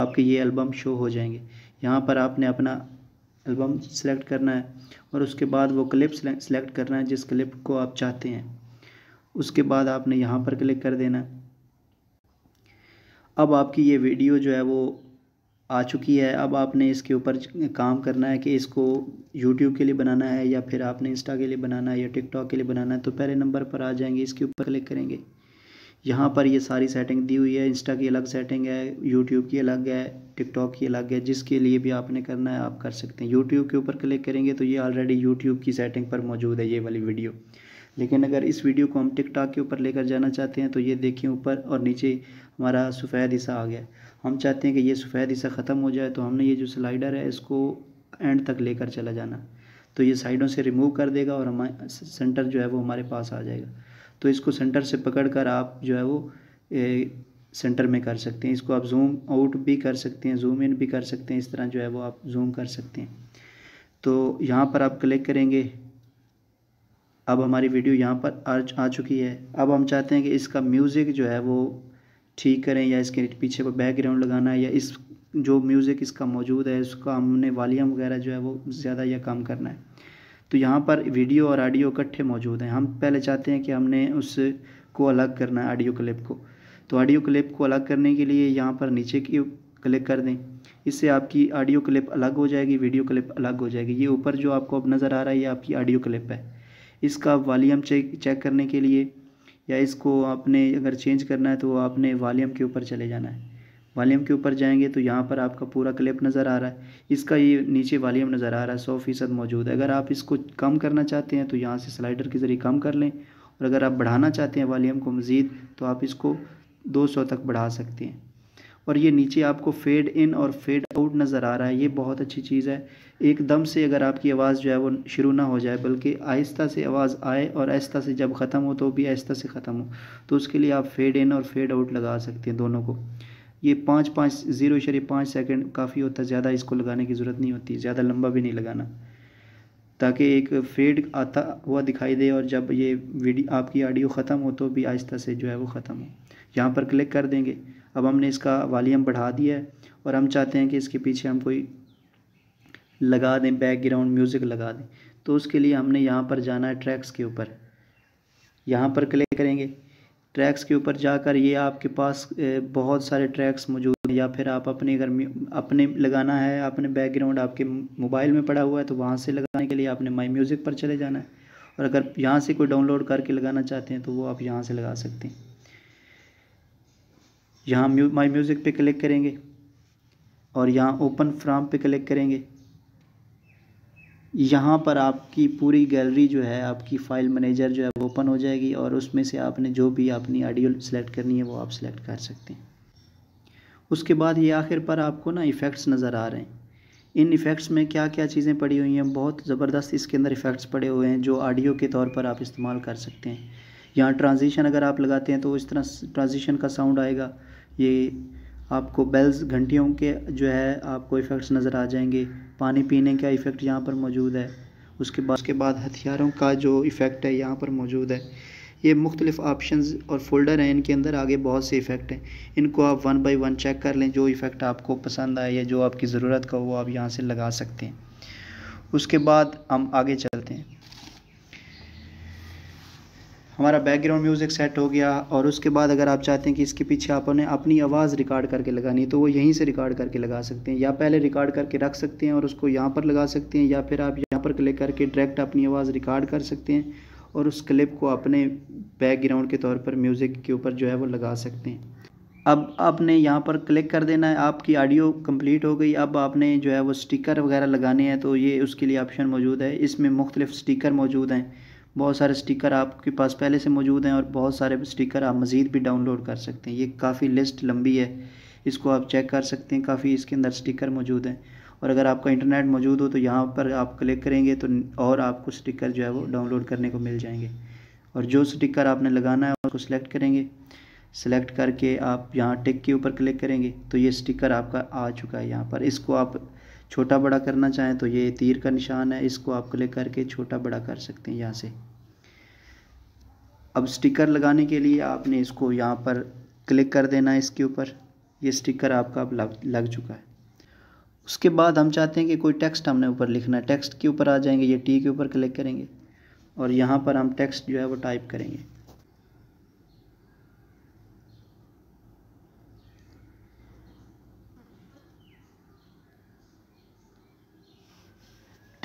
आपके ये album show हो जाएंगे यहाँ पर आपने अपना एल्बम सेलेक्ट करना है और उसके बाद वो क्लिप सेलेक्ट करना है जिस क्लिप को आप चाहते हैं उसके बाद आपने यहाँ पर क्लिक कर देना है अब आपकी ये वीडियो जो है वो आ चुकी है अब आपने इसके ऊपर काम करना है कि इसको YouTube के लिए बनाना है या फिर आपने इंस्टा के लिए बनाना है या TikTok के लिए बनाना है तो पहले नंबर पर आ जाएंगे इसके ऊपर क्लिक करेंगे यहाँ पर ये सारी सेटिंग दी हुई है इंस्टा की अलग सेटिंग है यूट्यूब की अलग है टिकटॉक की अलग है जिसके लिए भी आपने करना है आप कर सकते हैं यूट्यूब के ऊपर क्लिक करेंगे तो ये ऑलरेडी यूट्यूब की सेटिंग पर मौजूद है ये वाली वीडियो लेकिन अगर इस वीडियो को हम टिकटॉक के ऊपर लेकर जाना चाहते हैं तो ये देखें ऊपर और नीचे हमारा सफ़ेद हिस्सा आ गया हम चाहते हैं कि ये सफ़ेद हिस्सा ख़त्म हो जाए तो हमने ये जो स्लाइडर है इसको एंड तक लेकर चला जाना तो ये साइडों से रिमूव कर देगा और हमारे सेंटर जो है वो हमारे पास आ जाएगा तो इसको सेंटर से पकड़ कर आप जो है वो ए, सेंटर में कर सकते हैं इसको आप जूम आउट भी कर सकते हैं जूम इन भी कर सकते हैं इस तरह जो है वो आप जूम कर सकते हैं तो यहाँ पर आप क्लिक करेंगे अब हमारी वीडियो यहाँ पर आ, आ चुकी है अब हम चाहते हैं कि इसका म्यूज़िक जो है वो ठीक करें या इसके पीछे पर बैकग्राउंड लगाना है या इस जो म्यूज़िक इसका मौजूद है उसका हमने वालीम वगैरह जो है वो ज़्यादा या कम करना है तो यहाँ पर वीडियो और ऑडियो इकट्ठे मौजूद हैं हम पहले चाहते हैं कि हमने उसको अलग करना है ऑडियो क्लिप को तो ऑडियो क्लिप को अलग करने के लिए यहाँ पर नीचे की क्लिक कर दें इससे आपकी ऑडियो क्लिप अलग हो जाएगी वीडियो क्लिप अलग हो जाएगी ये ऊपर जो आपको अब नज़र आ रहा है ये आपकी ऑडियो क्लिप है इसका वॉल्यूम चेक चेक करने के लिए या इसको आपने अगर चेंज करना है तो आपने वॉल्यूम के ऊपर चले जाना है वालीम के ऊपर जाएंगे तो यहाँ पर आपका पूरा क्लिप नज़र आ रहा है इसका ये नीचे वालीम नज़र आ रहा है सौ फीसद मौजूद है अगर आप इसको कम करना चाहते हैं तो यहाँ से स्लाइडर के ज़रिए कम कर लें और अगर आप बढ़ाना चाहते हैं वॉल्यूम को मज़ीद तो आप इसको दो सौ तक बढ़ा सकते हैं और ये नीचे आपको फेड इन और फेड आउट नज़र आ रहा है ये बहुत अच्छी चीज़ है एकदम से अगर आपकी आवाज़ जो है वो शुरू ना हो जाए बल्कि आहिस्ता से आवाज़ आए और आहिस्ता से जब ख़त्म हो तो भी आहिस्ता से ख़त्म हो तो उसके लिए आप फेड इन और फेड आउट लगा सकते हैं दोनों को ये पाँच पाँच जीरो इशारे पाँच सेकेंड काफ़ी होता है ज़्यादा इसको लगाने की ज़रूरत नहीं होती ज़्यादा लंबा भी नहीं लगाना ताकि एक फेड आता हुआ दिखाई दे और जब ये वीडियो आपकी ऑडियो ख़त्म हो तो भी आहिस्ता से जो है वो ख़त्म हो यहाँ पर क्लिक कर देंगे अब हमने इसका वॉलीम बढ़ा दिया है और हम चाहते हैं कि इसके पीछे हम कोई लगा दें बैकग्राउंड म्यूज़िक लगा दें तो उसके लिए हमने यहाँ पर जाना है ट्रैक्स के ऊपर यहाँ पर क्लिक करेंगे ट्रैक्स के ऊपर जाकर ये आपके पास बहुत सारे ट्रैक्स मौजूद हैं या फिर आप अपने घर में अपने लगाना है अपने बैकग्राउंड आपके मोबाइल में पड़ा हुआ है तो वहाँ से लगाने के लिए आपने माई म्यूज़िक पर चले जाना है और अगर यहाँ से कोई डाउनलोड करके लगाना चाहते हैं तो वो आप यहाँ से लगा सकते हैं यहाँ माई म्यूज़िक पर क्लिक करेंगे और यहाँ ओपन फ्राम पर क्लिक करेंगे यहाँ पर आपकी पूरी गैलरी जो है आपकी फ़ाइल मैनेजर जो है वो ओपन हो जाएगी और उसमें से आपने जो भी अपनी ऑडियो सेलेक्ट करनी है वो आप सिलेक्ट कर सकते हैं उसके बाद ये आखिर पर आपको ना इफ़ेक्ट्स नज़र आ रहे हैं इन इफ़ेक्ट्स में क्या क्या चीज़ें पड़ी हुई हैं बहुत ज़बरदस्त इसके अंदर इफ़ेक्ट्स पड़े हुए हैं जो ऑडियो के तौर पर आप इस्तेमाल कर सकते हैं यहाँ ट्रांजिशन अगर आप लगाते हैं तो इस तरह ट्रांजिशन का साउंड आएगा ये आपको बेल्स घंटियों के जो है आपको इफ़ेक्ट्स नज़र आ जाएंगे पानी पीने का इफ़ेक्ट यहाँ पर मौजूद है उसके बाद उसके बाद हथियारों का जो इफ़ेक्ट है यहाँ पर मौजूद है ये मुख्तलिफ ऑप्शन और फोल्डर हैं इनके अंदर आगे बहुत से इफ़ेक्ट हैं इनको आप वन बाई वन चेक कर लें जो इफ़ेक्ट आपको पसंद आए या जो आपकी ज़रूरत का वो आप यहाँ से लगा सकते हैं उसके बाद हम आगे चलते हैं हमारा बैकग्राउंड म्यूज़िक सेट हो गया और उसके बाद अगर आप चाहते हैं कि इसके पीछे आपने अपनी आवाज़ रिकॉर्ड करके लगानी तो वो यहीं से रिकॉर्ड करके लगा सकते हैं या पहले रिकॉर्ड करके रख सकते हैं और उसको यहाँ पर लगा सकते हैं या फिर आप यहाँ पर क्लिक करके डायरेक्ट अपनी आवाज़ रिकॉर्ड कर सकते हैं और उस क्लिप को अपने बैकग्राउंड के तौर पर म्यूज़िक के ऊपर जो है वो लगा सकते हैं अब आपने यहाँ पर क्लिक कर देना है आपकी ऑडियो कंप्लीट हो गई अब आपने जो है वो स्टिकर वगैरह लगाने हैं तो ये उसके लिए ऑप्शन मौजूद है इसमें मुख्तलिफ स्टिकर मौजूद हैं बहुत सारे स्टिकर आपके पास पहले से मौजूद हैं और बहुत सारे स्टिकर आप मज़ीद भी डाउनलोड कर सकते हैं ये काफ़ी लिस्ट लंबी है इसको आप चेक कर सकते हैं काफ़ी इसके अंदर स्टिकर मौजूद हैं और अगर आपका इंटरनेट मौजूद हो तो यहाँ पर आप क्लिक करेंगे तो और आपको स्टिकर जो है वो डाउनलोड करने को मिल जाएंगे और जो स्टिकर आपने लगाना है उसको सिलेक्ट करेंगे सिलेक्ट करके आप यहाँ टिक के ऊपर क्लिक करेंगे तो ये स्टिकर आपका आ चुका है यहाँ पर इसको आप छोटा बड़ा करना चाहें तो ये तीर का निशान है इसको आप क्लिक करके छोटा बड़ा कर सकते हैं यहाँ से अब स्टिकर लगाने के लिए आपने इसको यहाँ पर क्लिक कर देना है इसके ऊपर ये स्टिकर आपका अब लग, लग चुका है उसके बाद हम चाहते हैं कि कोई टेक्स्ट हमने ऊपर लिखना है टेक्स्ट के ऊपर आ जाएंगे ये टी के ऊपर क्लिक करेंगे और यहाँ पर हम टेक्स्ट जो है वो टाइप करेंगे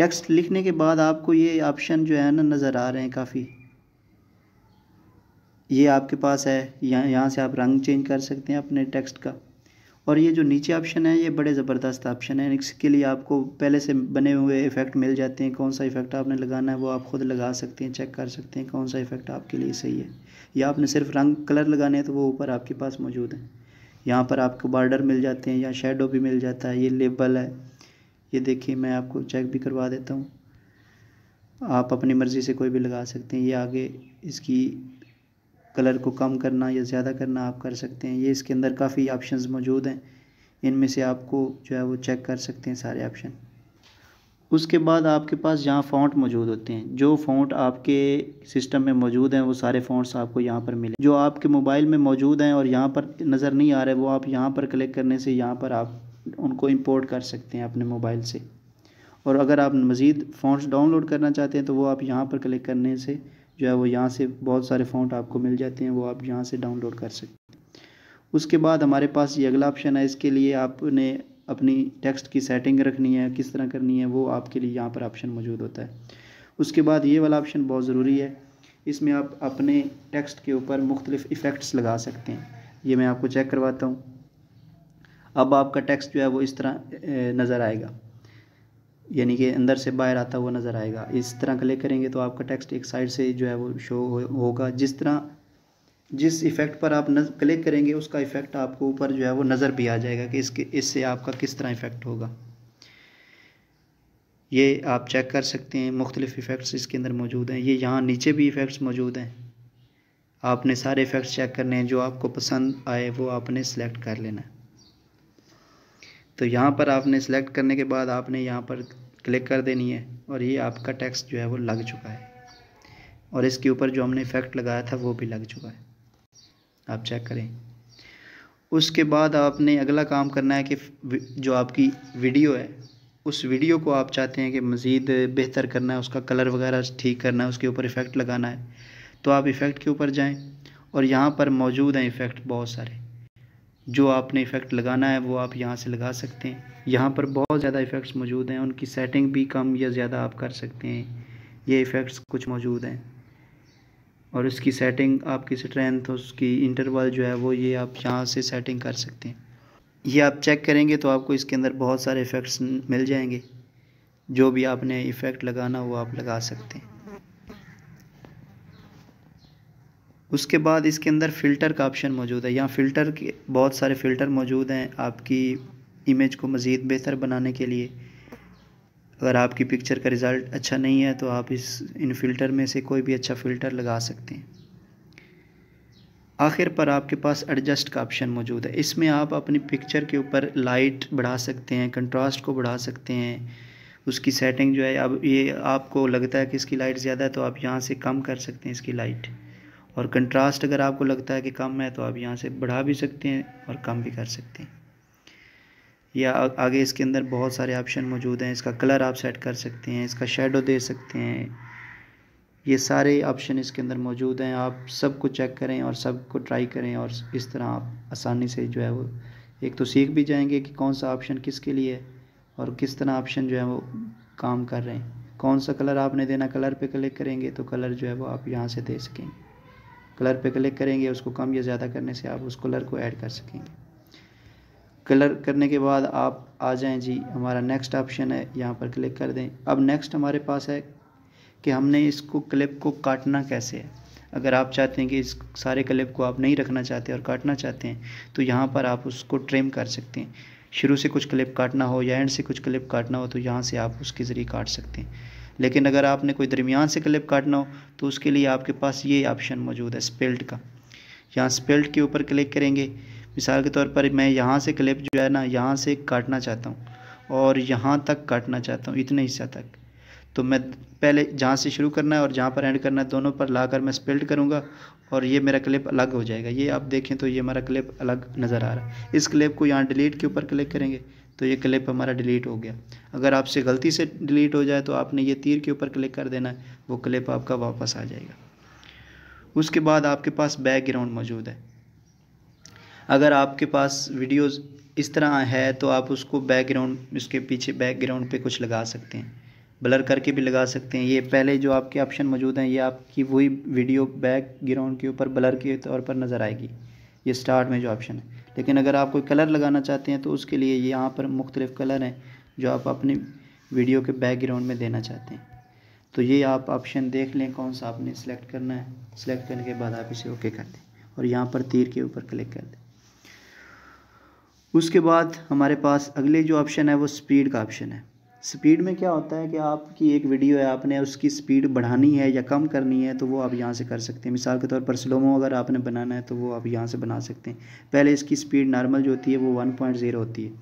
टेक्स्ट लिखने के बाद आपको ये ऑप्शन जो है ना नज़र आ रहे हैं काफ़ी ये आपके पास है यहाँ यहाँ से आप रंग चेंज कर सकते हैं अपने टेक्स्ट का और ये जो नीचे ऑप्शन है ये बड़े ज़बरदस्त ऑप्शन है इसके लिए आपको पहले से बने हुए इफ़ेक्ट मिल जाते हैं कौन सा इफ़ेक्ट आपने लगाना है वो आप ख़ुद लगा सकते हैं चेक कर सकते हैं कौन सा इफ़ेक्ट आपके लिए सही है या आपने सिर्फ रंग कलर लगाने हैं तो वो ऊपर आपके पास मौजूद है यहाँ पर आपको बॉर्डर मिल जाते हैं या शेडो भी मिल जाता है ये लेबल है ये देखिए मैं आपको चेक भी करवा देता हूँ आप अपनी मर्ज़ी से कोई भी लगा सकते हैं ये आगे इसकी कलर को कम करना या ज़्यादा करना आप कर सकते हैं ये इसके अंदर काफ़ी ऑप्शंस मौजूद हैं इनमें से आपको जो है वो चेक कर सकते हैं सारे ऑप्शन उसके बाद आपके पास जहाँ फ़ॉन्ट मौजूद होते हैं जो फ़ॉन्ट आपके सिस्टम में मौजूद हैं वो सारे फ़ॉन्ट्स आपको यहाँ पर मिले जो आपके मोबाइल में मौजूद हैं और यहाँ पर नज़र नहीं आ रहे वो आप यहाँ पर क्लिक करने से यहाँ पर आप उनको इंपोर्ट कर सकते हैं अपने मोबाइल से और अगर आप मज़ीद फ़ॉन्ट्स डाउनलोड करना चाहते हैं तो वो आप यहाँ पर क्लिक करने से जो है वो यहाँ से बहुत सारे फ़ॉन्ट आपको मिल जाते हैं वो आप यहाँ से डाउनलोड कर सकते हैं उसके बाद हमारे पास ये अगला ऑप्शन है इसके लिए आपने अपनी टेक्स्ट की सेटिंग रखनी है किस तरह करनी है वो आपके लिए यहाँ पर ऑप्शन मौजूद होता है उसके बाद ये वाला ऑप्शन बहुत ज़रूरी है इसमें आप अपने टेक्स्ट के ऊपर मुख्तलिफ़ इफ़ेक्ट्स लगा सकते हैं ये मैं आपको चेक करवाता हूँ अब आपका टेक्स्ट जो है वो इस तरह नज़र आएगा यानी कि अंदर से बाहर आता हुआ नज़र आएगा इस तरह क्लिक करेंगे तो आपका टेक्स्ट एक साइड से जो है वो शो होगा जिस तरह जिस इफ़ेक्ट पर आप क्लिक करेंगे उसका इफ़ेक्ट आपको ऊपर जो है वो नज़र भी आ जाएगा कि इसके इससे आपका किस तरह इफ़ेक्ट होगा ये आप चेक कर सकते हैं मुख्तलिफ़ इफ़ेक्ट्स इसके अंदर मौजूद हैं ये यहाँ नीचे भी इफ़ेक्ट्स मौजूद हैं आपने सारे इफ़ेक्ट्स चेक करने हैं जो आपको पसंद आए वो आपने सेलेक्ट कर लेना है तो यहाँ पर आपने सेलेक्ट करने के बाद आपने यहाँ पर क्लिक कर देनी है और ये आपका टेक्स्ट जो है वो लग चुका है और इसके ऊपर जो हमने इफेक्ट लगाया था वो भी लग चुका है आप चेक करें उसके बाद आपने अगला काम करना है कि जो आपकी वीडियो है उस वीडियो को आप चाहते हैं कि मज़ीद बेहतर करना है उसका कलर वगैरह ठीक करना है उसके ऊपर इफ़ेक्ट लगाना है तो आप इफ़ेक्ट के ऊपर जाएं और यहाँ पर मौजूद हैं इफ़ेक्ट बहुत सारे जो आपने इफ़ेक्ट लगाना है वो आप यहाँ से लगा सकते हैं यहाँ पर बहुत ज़्यादा इफ़ेक्ट्स मौजूद हैं उनकी सेटिंग भी कम या ज़्यादा आप कर सकते हैं ये इफ़ेक्ट्स कुछ मौजूद हैं और इसकी सेटिंग आपकी स्ट्रेंथ उसकी इंटरवल जो है वो ये आप यहाँ से सेटिंग कर सकते हैं ये आप चेक करेंगे तो आपको इसके अंदर बहुत सारे इफ़ेक्ट्स मिल जाएंगे जो भी आपने इफ़ेक्ट लगाना वो आप लगा सकते हैं उसके बाद इसके अंदर फ़िल्टर का ऑप्शन मौजूद है यहाँ फ़िल्टर के बहुत सारे फ़िल्टर मौजूद हैं आपकी इमेज को मज़ीद बेहतर बनाने के लिए अगर आपकी पिक्चर का रिज़ल्ट अच्छा नहीं है तो आप इस इन फ़िल्टर में से कोई भी अच्छा फ़िल्टर लगा सकते हैं आखिर पर आपके पास एडजस्ट का ऑप्शन मौजूद है इसमें आप अपनी पिक्चर के ऊपर लाइट बढ़ा सकते हैं कंट्रास्ट को बढ़ा सकते हैं उसकी सेटिंग जो है अब ये आपको लगता है कि इसकी लाइट ज़्यादा है तो आप यहाँ से कम कर सकते हैं इसकी लाइट और कंट्रास्ट अगर आपको लगता है कि कम है तो आप यहाँ से बढ़ा भी सकते हैं और कम भी कर सकते हैं या आगे इसके अंदर बहुत सारे ऑप्शन मौजूद हैं इसका कलर आप सेट कर सकते हैं इसका शेडो दे सकते हैं ये सारे ऑप्शन इसके अंदर मौजूद हैं आप सब चेक करें और सब को ट्राई करें और इस तरह आप आसानी से जो है वो एक तो सीख भी जाएंगे कि कौन सा ऑप्शन किसके लिए है और किस तरह ऑप्शन जो है वो काम कर रहे हैं कौन सा कलर आपने देना कलर पे क्लिक करेंगे तो कलर जो है वो आप यहाँ से दे सकेंगे कलर पे क्लिक करेंगे उसको कम या ज़्यादा करने से आप उस कलर को ऐड कर सकेंगे कलर करने के बाद आप आ जाएं जी हमारा नेक्स्ट ऑप्शन है यहाँ पर क्लिक कर दें अब नेक्स्ट हमारे पास है कि हमने इसको क्लिप को काटना कैसे है अगर आप चाहते हैं कि इस सारे क्लिप को आप नहीं रखना चाहते और काटना चाहते हैं तो यहाँ पर आप उसको ट्रिम कर सकते हैं शुरू से कुछ क्लिप काटना हो या एंड से कुछ क्लिप काटना हो तो यहाँ से आप उसके ज़रिए काट सकते हैं लेकिन अगर आपने कोई दरमियान से क्लिप काटना हो तो उसके लिए आपके पास ये ऑप्शन मौजूद है स्पेल्ट का यहाँ स्पेल्ट के ऊपर क्लिक करेंगे मिसाल के तौर पर मैं यहाँ से क्लिप जो है ना यहाँ से काटना चाहता हूँ और यहाँ तक काटना चाहता हूँ इतने हिस्सा तक तो मैं पहले जहाँ से शुरू करना है और जहाँ पर एंड करना है दोनों पर लाकर मैं स्पेल्ट करूँगा और ये मेरा क्लिप अलग हो जाएगा ये आप देखें तो ये हमारा क्लिप अलग नज़र आ रहा है इस क्लिप को यहाँ डिलीट के ऊपर क्लिक करेंगे तो ये क्लिप हमारा डिलीट हो गया अगर आपसे गलती से डिलीट हो जाए तो आपने ये तीर के ऊपर क्लिक कर देना है वो क्लिप आपका वापस आ जाएगा उसके बाद आपके पास बैकग्राउंड मौजूद है अगर आपके पास वीडियोस इस तरह है तो आप उसको बैकग्राउंड इसके पीछे बैकग्राउंड पे कुछ लगा सकते हैं ब्लर करके भी लगा सकते हैं ये पहले जो आपके ऑप्शन मौजूद हैं ये आपकी वही वीडियो बैकग्राउंड के ऊपर ब्लर के तौर पर नज़र आएगी ये स्टार्ट में जो ऑप्शन है लेकिन अगर आप कोई कलर लगाना चाहते हैं तो उसके लिए यहाँ पर मुख्तलिफ़ कलर हैं जो आप अपनी वीडियो के बैकग्राउंड में देना चाहते हैं तो ये आप ऑप्शन देख लें कौन सा आपने सेलेक्ट करना है सिलेक्ट करने के बाद आप इसे ओके कर दें और यहाँ पर तीर के ऊपर क्लिक कर दें उसके बाद हमारे पास अगले जो ऑप्शन है वो स्पीड का ऑप्शन है स्पीड में क्या होता है कि आपकी एक वीडियो है आपने उसकी स्पीड बढ़ानी है या कम करनी है तो वो आप यहाँ से कर सकते हैं मिसाल के तौर पर स्लोमो अगर आपने बनाना है तो वो आप यहाँ से बना सकते हैं पहले इसकी स्पीड नॉर्मल जो होती है वो वन पॉइंट ज़ीरो होती है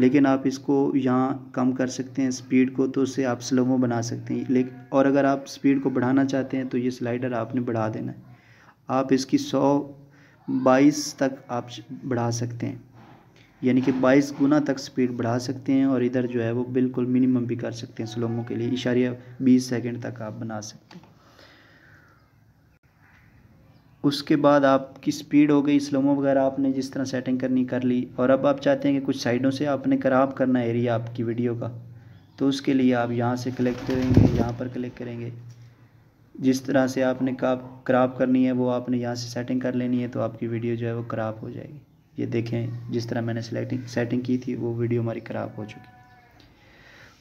लेकिन आप इसको यहाँ कम कर सकते हैं स्पीड को तो उससे आप स्लोमो बना सकते हैं लेकिन और अगर आप स्पीड को बढ़ाना चाहते हैं तो ये स्लाइडर आपने बढ़ा देना है आप इसकी सौ बाईस तक आप बढ़ा सकते हैं यानी कि 22 गुना तक स्पीड बढ़ा सकते हैं और इधर जो है वो बिल्कुल मिनिमम भी कर सकते हैं स्लोमो के लिए इशारिया बीस सेकेंड तक आप बना सकते हैं उसके बाद आपकी स्पीड हो गई स्लोमो वगैरह आपने जिस तरह सेटिंग करनी कर ली और अब आप चाहते हैं कि कुछ साइडों से आपने खराब करना एरिया आपकी वीडियो का तो उसके लिए आप यहाँ से क्लिक करेंगे यहाँ पर क्लिक करेंगे जिस तरह से आपने काप क्राप करनी है वो आपने यहाँ से सेटिंग कर लेनी है तो आपकी वीडियो जो है वो क्राप हो जाएगी ये देखें जिस तरह मैंने सेलेक्टिंग सेटिंग की थी वो वीडियो हमारी ख़राब हो चुकी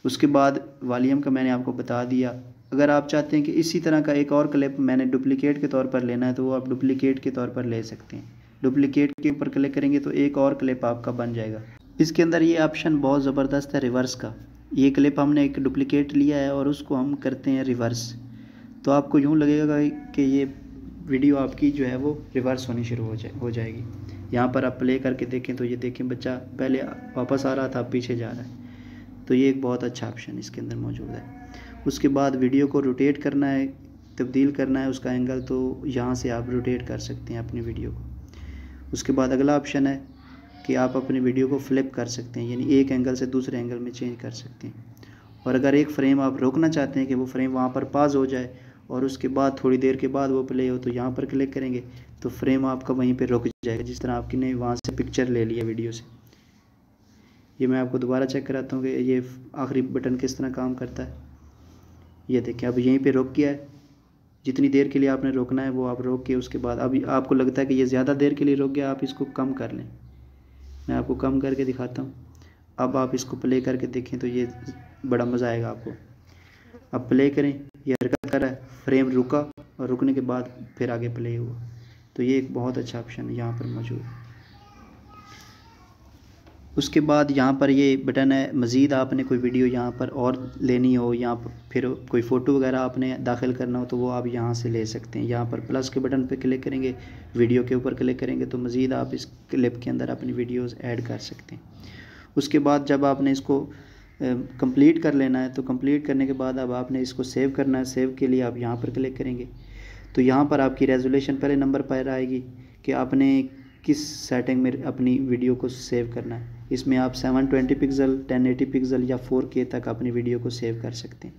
उसके बाद वालीम का मैंने आपको बता दिया अगर आप चाहते हैं कि इसी तरह का एक और क्लिप मैंने डुप्लिकेट के तौर पर लेना है तो वो आप डुप्लिकेट के तौर पर ले सकते हैं डुप्लीकेट के ऊपर क्लिक करेंगे तो एक और क्लिप आपका बन जाएगा इसके अंदर ये ऑप्शन बहुत ज़बरदस्त है रिवर्स का ये क्लिप हमने एक डुप्लिकेट लिया है और उसको हम करते हैं रिवर्स तो आपको यूँ लगेगा कि ये वीडियो आपकी जो है वो रिवर्स होनी शुरू हो जाए हो जाएगी यहाँ पर आप प्ले करके देखें तो ये देखें बच्चा पहले वापस आ रहा था पीछे जा रहा है तो ये एक बहुत अच्छा ऑप्शन इसके अंदर मौजूद है उसके बाद वीडियो को रोटेट करना है तब्दील करना है उसका एंगल तो यहाँ से आप रोटेट कर सकते हैं अपनी वीडियो को उसके बाद अगला ऑप्शन है कि आप अपनी वीडियो को फ्लिप कर सकते हैं यानी एक एंगल से दूसरे एंगल में चेंज कर सकते हैं और अगर एक फ्रेम आप रोकना चाहते हैं कि वो फ्रेम वहाँ पर पाज हो जाए और उसके बाद थोड़ी देर के बाद वो प्ले हो तो यहाँ पर क्लिक करेंगे तो फ्रेम आपका वहीं पे रुक जाएगा जिस तरह आपने वहाँ से पिक्चर ले लिया वीडियो से ये मैं आपको दोबारा चेक कराता हूँ कि ये आखिरी बटन किस तरह काम करता है ये देखें अब यहीं पे रोक गया है जितनी देर के लिए आपने रोकना है वो आप रोक के उसके बाद अभी आपको लगता है कि ये ज़्यादा देर के लिए रोक गया आप इसको कम कर लें मैं आपको कम करके दिखाता हूँ अब आप इसको प्ले करके देखें तो ये बड़ा मज़ा आएगा आपको अब प्ले करें ये हरकत कर रहा है फ्रेम रुका और रुकने के बाद फिर आगे प्ले हुआ तो ये एक बहुत अच्छा ऑप्शन है यहाँ पर मौजूद है उसके बाद यहाँ पर ये बटन है मज़ीद आपने कोई वीडियो यहाँ पर और लेनी हो या फिर कोई फ़ोटो वगैरह आपने दाखिल करना हो तो वो आप यहाँ से ले सकते हैं यहाँ पर प्लस के बटन पर क्लिक करेंगे वीडियो के ऊपर क्लिक करेंगे तो मज़ीद आप इस क्लिप के अंदर अपनी वीडियोज़ ऐड कर सकते हैं उसके बाद जब आपने इसको कम्प्लीट कर लेना है तो कम्प्लीट करने के बाद अब आपने इसको सेव करना है सेव के लिए आप यहाँ पर क्लिक करेंगे तो यहाँ पर आपकी रेजोल्यूशन पहले नंबर पर आएगी कि आपने किस सेटिंग में अपनी वीडियो को सेव करना है इसमें आप 720 पिक्सल 1080 पिक्सल या 4K तक अपनी वीडियो को सेव कर सकते हैं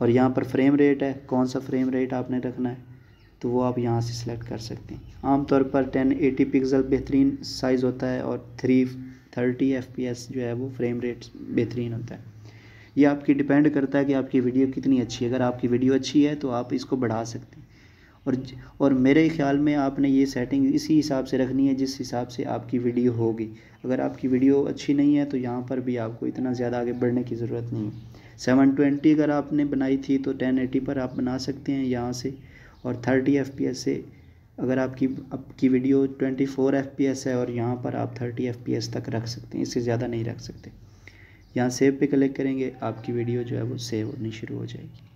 और यहाँ पर फ्रेम रेट है कौन सा फ्रेम रेट आपने रखना है तो वो आप यहाँ से सिलेक्ट कर सकते हैं आमतौर पर 1080 पिक्सल बेहतरीन साइज़ होता है और थ्री थर्टी एफ जो है वो फ्रेम रेट बेहतरीन होता है ये आपकी डिपेंड करता है कि आपकी वीडियो कितनी अच्छी है अगर आपकी वीडियो अच्छी है तो आप इसको बढ़ा सकते हैं और और मेरे ख्याल में आपने ये सेटिंग इसी हिसाब से रखनी है जिस हिसाब से आपकी वीडियो होगी अगर आपकी वीडियो अच्छी नहीं है तो यहाँ पर भी आपको इतना ज़्यादा आगे बढ़ने की ज़रूरत नहीं है सेवन ट्वेंटी अगर आपने बनाई थी तो टेन एटी पर आप बना सकते हैं यहाँ से और थर्टी एफ पी एस से अगर आपकी आपकी video twenty four F P S है और यहाँ पर आप थर्टी एफ पी एस तक रख सकते हैं इससे ज़्यादा नहीं रख सकते यहाँ सेव पे क्लिक करेंगे आपकी वीडियो जो है वो सेव होनी शुरू हो जाएगी